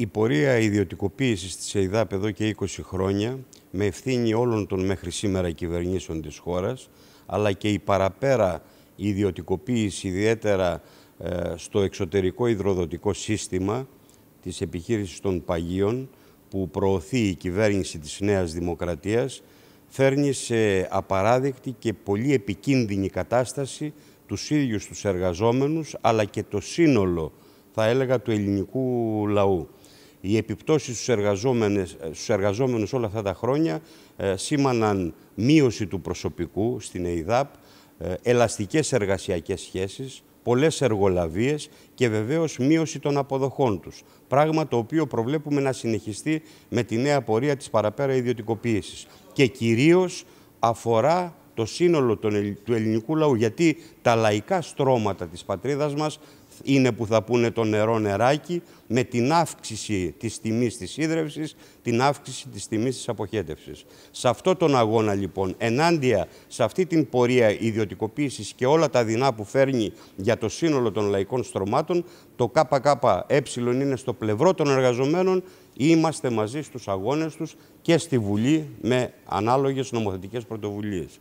Η πορεία ιδιωτικοποίησης της ΕΙΔΑΠ εδώ και 20 χρόνια, με ευθύνη όλων των μέχρι σήμερα κυβερνήσεων της χώρας, αλλά και η παραπέρα ιδιωτικοποίηση ιδιαίτερα ε, στο εξωτερικό υδροδοτικό σύστημα της επιχείρησης των Παγίων, που προωθεί η κυβέρνηση της Νέας Δημοκρατίας, φέρνει σε απαράδεκτη και πολύ επικίνδυνη κατάσταση τους ίδιους τους εργαζόμενους, αλλά και το σύνολο, θα έλεγα, του ελληνικού λαού. Οι επιπτώσεις στους εργαζόμενους, ε, στους εργαζόμενους όλα αυτά τα χρόνια ε, σήμαναν μείωση του προσωπικού στην ΕΙΔΑΠ, ε, ελαστικές εργασιακές σχέσεις, πολλές εργολαβίες και βεβαίως μείωση των αποδοχών τους. Πράγμα το οποίο προβλέπουμε να συνεχιστεί με τη νέα πορεία της παραπέρα ιδιωτικοποίησης. Και κυρίως αφορά το σύνολο του ελληνικού λαού, γιατί τα λαϊκά στρώματα της πατρίδας μας είναι που θα πούνε το νερό νεράκι με την αύξηση της τιμής της ίδρευσης, την αύξηση της τιμής της αποχέτευσης. Σε αυτό τον αγώνα λοιπόν, ενάντια σε αυτή την πορεία ιδιωτικοποίησης και όλα τα δεινά που φέρνει για το σύνολο των λαϊκών στρωμάτων, το ΚΚΕ είναι στο πλευρό των εργαζομένων, είμαστε μαζί στους αγώνες τους και στη Βουλή με ανάλογες νομοθετικές πρωτοβουλίες.